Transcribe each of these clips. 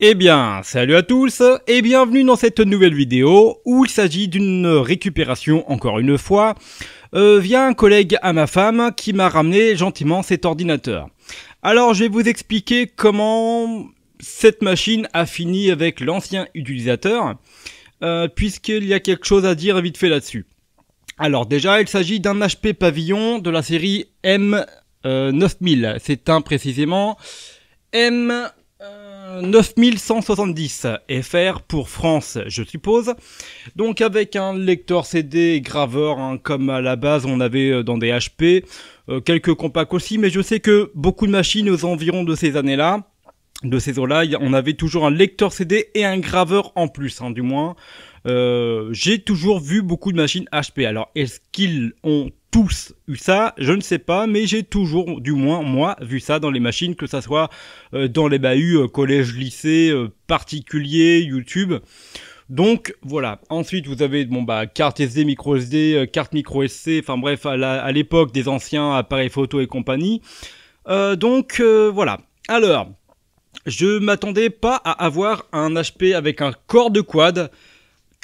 Eh bien, salut à tous et bienvenue dans cette nouvelle vidéo où il s'agit d'une récupération encore une fois euh, via un collègue à ma femme qui m'a ramené gentiment cet ordinateur. Alors je vais vous expliquer comment cette machine a fini avec l'ancien utilisateur euh, puisqu'il y a quelque chose à dire vite fait là-dessus. Alors déjà il s'agit d'un HP Pavillon de la série M9000, euh, c'est un précisément M 9170 euh, FR pour France, je suppose. Donc avec un lecteur CD graveur, hein, comme à la base on avait euh, dans des HP, euh, quelques compacts aussi, mais je sais que beaucoup de machines aux environs de ces années-là, de ces eaux-là, on avait toujours un lecteur CD et un graveur en plus, hein, du moins. j'ai toujours vu beaucoup de machines HP. Alors, est-ce qu'ils ont tous eu ça, je ne sais pas, mais j'ai toujours, du moins moi, vu ça dans les machines, que ça soit euh, dans les bahuts, euh, collège, lycée, euh, particulier, YouTube. Donc voilà. Ensuite, vous avez bon bah carte SD, micro SD, carte micro SC, enfin bref, à l'époque des anciens appareils photo et compagnie. donc voilà. Alors, je m'attendais pas à avoir un HP avec un corps de quad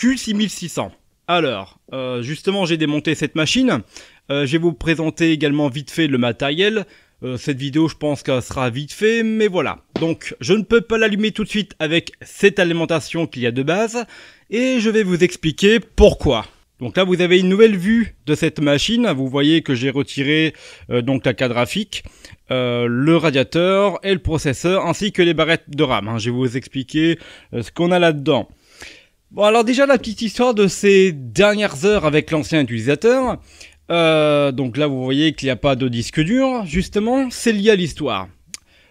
Q6600. Alors, justement, j'ai démonté cette machine euh, je vais vous présenter également vite fait le matériel. Euh, cette vidéo, je pense qu'elle sera vite fait, mais voilà. Donc, je ne peux pas l'allumer tout de suite avec cette alimentation qu'il y a de base, et je vais vous expliquer pourquoi. Donc là, vous avez une nouvelle vue de cette machine. Vous voyez que j'ai retiré euh, donc la carte graphique, euh, le radiateur et le processeur, ainsi que les barrettes de RAM. Hein. Je vais vous expliquer euh, ce qu'on a là-dedans. Bon, alors déjà, la petite histoire de ces dernières heures avec l'ancien utilisateur. Euh, donc là, vous voyez qu'il n'y a pas de disque dur. Justement, c'est lié à l'histoire.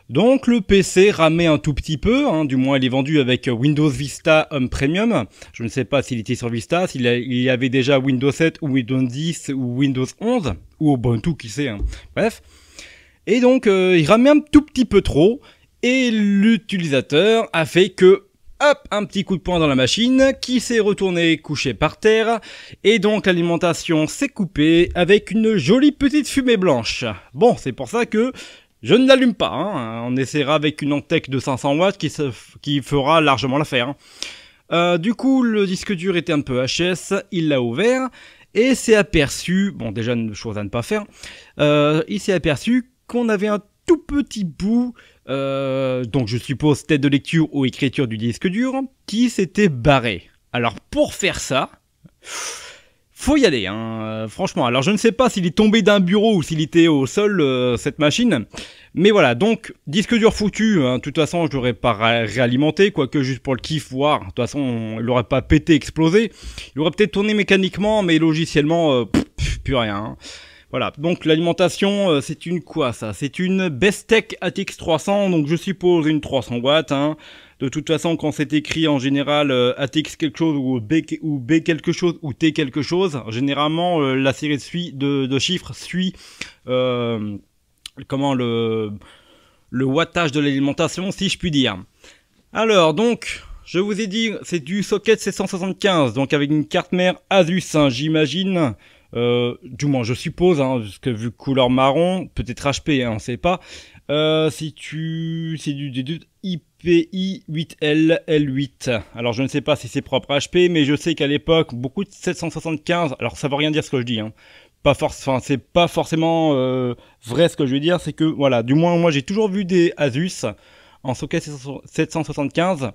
Donc le PC ramait un tout petit peu, hein, du moins il est vendu avec Windows Vista Home Premium. Je ne sais pas s'il était sur Vista, s'il y avait déjà Windows 7 ou Windows 10 ou Windows 11, ou Ubuntu qui sait. Hein. Bref. Et donc euh, il ramait un tout petit peu trop, et l'utilisateur a fait que hop, un petit coup de poing dans la machine qui s'est retournée couché par terre et donc l'alimentation s'est coupée avec une jolie petite fumée blanche. Bon, c'est pour ça que je ne l'allume pas, hein. on essaiera avec une Antec de 500 watts qui, fera largement l'affaire. Hein. Euh, du coup, le disque dur était un peu HS, il l'a ouvert et s'est aperçu, bon déjà une chose à ne pas faire, euh, il s'est aperçu qu'on avait un tout petit bout euh, donc je suppose tête de lecture ou écriture du disque dur, qui s'était barré. Alors pour faire ça, faut y aller, hein. franchement. Alors je ne sais pas s'il est tombé d'un bureau ou s'il était au sol, euh, cette machine. Mais voilà, donc disque dur foutu, hein. de toute façon je l'aurais pas réalimenté, quoique juste pour le kiff, voir, de toute façon il l'aurait pas pété, explosé. Il aurait peut-être tourné mécaniquement, mais logiciellement, euh, plus rien. Hein. Voilà, donc l'alimentation, euh, c'est une quoi ça C'est une Bestec ATX 300, donc je suppose une 300 watts. Hein. De toute façon, quand c'est écrit en général euh, ATX quelque chose ou B, ou B quelque chose ou T quelque chose, généralement euh, la série de, de, chiffres suit comment le, wattage de l'alimentation, si je puis dire. Alors donc, je vous ai dit, c'est du socket C175, donc avec une carte mère Asus, hein, j'imagine. Euh, du moins je suppose, hein, parce que vu couleur marron, peut-être HP, on hein, on sait pas. Euh, si tu, c'est du, IPI 8L L8. Alors je ne sais pas si c'est propre HP, mais je sais qu'à l'époque beaucoup de 775. Alors ça veut rien dire ce que je dis. Hein. pas forcément, c'est pas forcément euh, vrai ce que je veux dire, c'est que voilà, du moins moi j'ai toujours vu des Asus en socket 775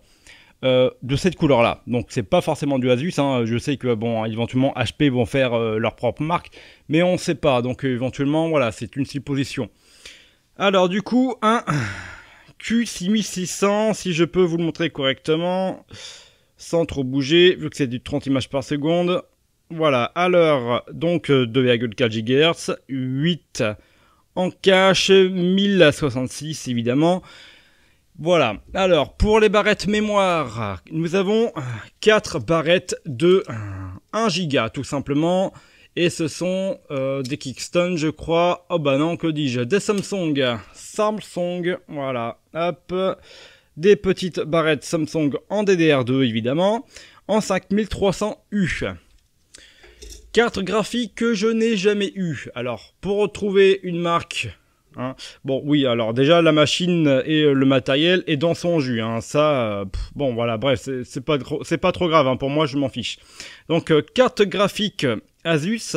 euh, de cette couleur-là. Donc c'est pas forcément du Asus. Hein. Je sais que bon, éventuellement HP vont faire euh, leur propre marque, mais on sait pas. Donc éventuellement, voilà, c'est une supposition. Alors du coup, un Q6600, si je peux vous le montrer correctement, sans trop bouger, vu que c'est du 30 images par seconde. Voilà, alors donc 2,4 GHz, 8 en cache, 1066 évidemment. Voilà. Alors, pour les barrettes mémoire, nous avons 4 barrettes de 1 giga, tout simplement. Et ce sont euh, des Kickstone, je crois. Oh bah non, que dis-je Des Samsung. Samsung, voilà. Hop. Des petites barrettes Samsung en DDR2, évidemment. En 5300U. Quatre graphiques que je n'ai jamais eu. Alors, pour retrouver une marque Hein. Bon, oui, alors déjà la machine et euh, le matériel est dans son jus. Hein. Ça, euh, bon, voilà, bref, c'est pas trop grave. Hein. Pour moi, je m'en fiche. Donc euh, carte graphique Asus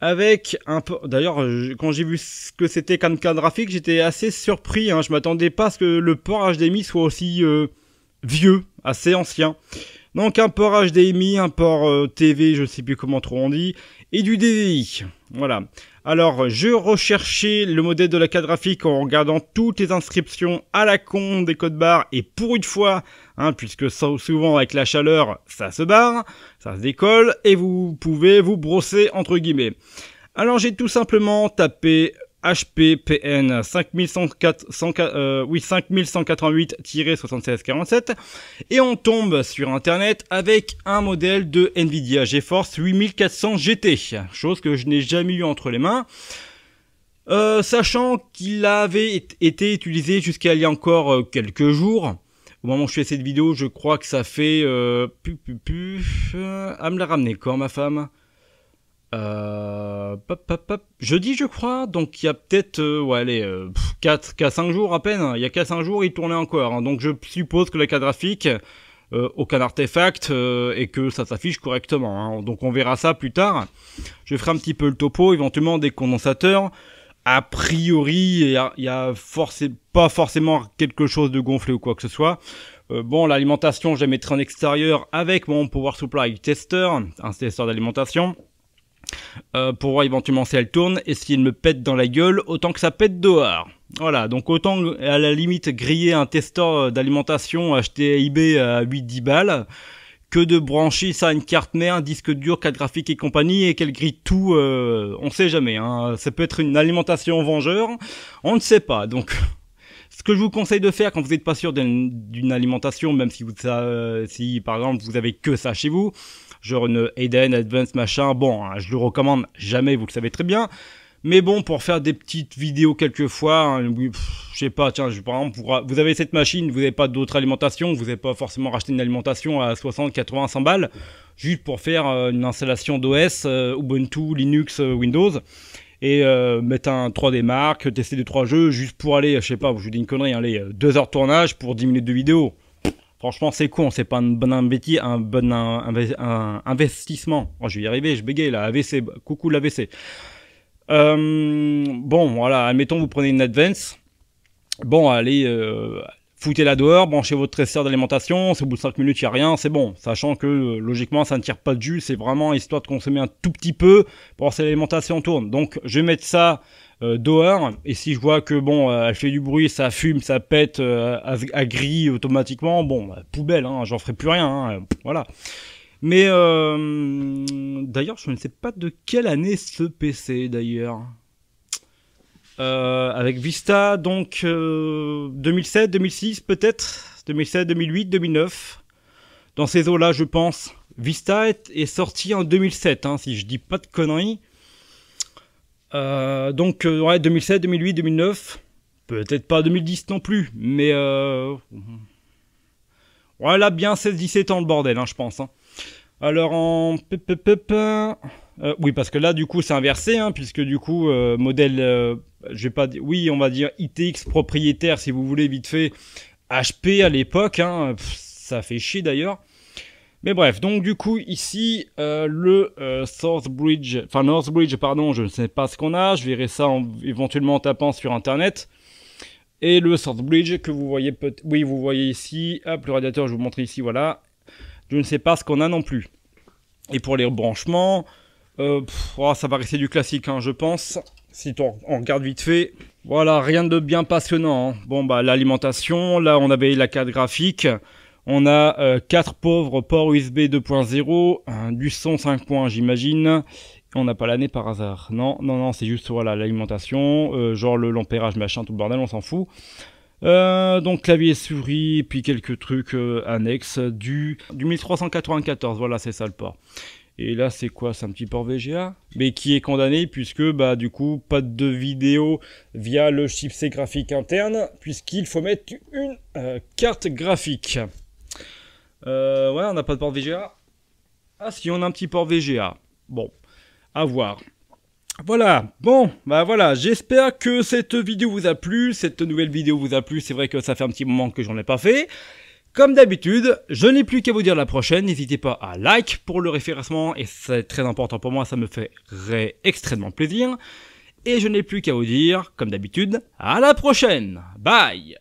avec un peu. D'ailleurs, quand j'ai vu ce que c'était comme carte graphique, j'étais assez surpris. Je m'attendais pas à ce que le port HDMI soit aussi vieux, assez ancien. Donc un port HDMI, un port TV, je sais plus comment trop on dit, et du DVI. Voilà. Alors, je recherchais le modèle de la carte graphique en regardant toutes les inscriptions à la con des codes barres et pour une fois, hein, puisque souvent avec la chaleur, ça se barre, ça se décolle et vous pouvez vous brosser entre guillemets. Alors j'ai tout simplement tapé HPPN 5188-7647 euh, et on tombe sur internet avec un modèle de Nvidia GeForce 8400 GT, chose que je n'ai jamais eu entre les mains. Euh, sachant qu'il avait été utilisé jusqu'à il y a encore euh, quelques jours, au moment où je fais cette vidéo, je crois que ça fait... Euh, pu, pu, à me la ramener quand ma femme euh, pop, Jeudi, je crois. Donc, il y a peut-être euh, ouais, allez, euh, 4, 4, 5 jours à peine. Il y a 4, 5 jours, il tournait encore. Hein. Donc, je suppose que le cas graphique, euh, aucun artefact, et que ça s'affiche correctement. Hein. Donc, on verra ça plus tard. Je ferai un petit peu le topo, éventuellement des condensateurs. A priori, il y a, pas forcément quelque chose de gonflé ou quoi que ce soit. bon, l'alimentation, je la mettrai en extérieur avec mon power supply tester, un testeur d'alimentation. Euh, pour voir éventuellement si elle tourne et s'il me pète dans la gueule, autant que ça pète dehors. Voilà, donc autant à la limite griller un testeur d'alimentation acheté à eBay à 8-10 balles que de brancher ça à une carte mère, un disque dur, carte graphique et compagnie et qu'elle grille tout, euh, on sait jamais. Hein. Ça peut être une alimentation vengeur, on ne sait pas. Donc ce que je vous conseille de faire quand vous n'êtes pas sûr d'une alimentation, même si, vous, euh, si par exemple vous avez que ça chez vous, genre une Eden Advanced machin. Bon, je hein, je le recommande jamais, vous le savez très bien. Mais bon, pour faire des petites vidéos quelquefois, hein, fois, je sais pas, tiens, je, par exemple, vous avez cette machine, vous n'avez pas d'autre alimentation, vous n'avez pas forcément racheté une alimentation à 60, 80, 100 balles, juste pour faire euh, une installation d'OS, euh, Ubuntu, Linux, euh, Windows, et mettre un 3D marque tester 2 trois jeux, juste pour aller, je sais pas, je vous dis une connerie, 2 heures de tournage pour 10 minutes de vidéo. Franchement, c'est con, c'est pas un bon, un bon investissement. Oh, je vais y arriver, je bégaye là, AVC, coucou l'AVC. Euh, bon, voilà, admettons, vous prenez une advance. Bon, allez, euh, foutez-la dehors, branchez votre tresseur d'alimentation. C'est au bout de 5 minutes, il n'y a rien, c'est bon. Sachant que logiquement, ça ne tire pas de jus, c'est vraiment histoire de consommer un tout petit peu pour si l'alimentation tourne. Donc, je vais mettre ça euh, dehors et si je vois que bon euh, elle fait du bruit ça fume ça pète euh, à, automatiquement bon bah, poubelle hein, j'en ferai plus rien hein, voilà mais d'ailleurs je ne sais pas de quelle année ce PC d'ailleurs avec Vista, donc 2007, 2006 peut-être, 2007, 2008, 2009. Dans ces eaux-là, je pense. Vista est, sorti en 2007, hein, si je dis pas de conneries. Euh, donc, euh, ouais, 2007, 2008, 2009. Peut-être pas 2010 non plus, mais. voilà euh, bien 16-17 ans le bordel, hein, je pense. Hein. Alors, en. oui, parce que là, du coup, c'est inversé, hein, puisque du coup, modèle, je vais pas dire, oui, on va dire ITX propriétaire, si vous voulez, vite fait, HP à l'époque, hein, ça fait chier d'ailleurs. Mais bref, donc du coup ici euh, le euh, Bridge, enfin Bridge, pardon, je ne sais pas ce qu'on a, je verrai ça éventuellement en tapant sur internet. Et le South Bridge que vous voyez oui vous voyez ici, hop le radiateur je vous montre ici, voilà. Je ne sais pas ce qu'on a non plus. Et pour les branchements, euh, oh, ça va rester du classique hein, je pense. Si on, regarde vite fait, voilà, rien de bien passionnant. Hein. Bon bah l'alimentation, là on avait la carte graphique. On a 4 euh, pauvres ports USB 2.0, du son points j'imagine. On n'a pas l'année par hasard. Non, non, non, c'est juste voilà l'alimentation, euh, genre le l'ampérage machin, tout le bordel, on s'en fout. Euh, donc clavier et souris, puis quelques trucs annexes du, du 1394, voilà c'est ça le port. Et là, c'est quoi C'est un petit port VGA Mais qui est condamné puisque, bah, du coup, pas de vidéo via le chipset graphique interne, puisqu'il faut mettre une carte graphique. Euh, ouais, on n'a pas de port VGA. Ah si, on a un petit port VGA. Bon, à voir. Voilà, bon, bah voilà, j'espère que cette vidéo vous a plu, cette nouvelle vidéo vous a plu, c'est vrai que ça fait un petit moment que j'en ai pas fait. Comme d'habitude, je n'ai plus qu'à vous dire la prochaine, n'hésitez pas à like pour le référencement, et c'est très important pour moi, ça me ferait extrêmement plaisir. Et je n'ai plus qu'à vous dire, comme d'habitude, à la prochaine Bye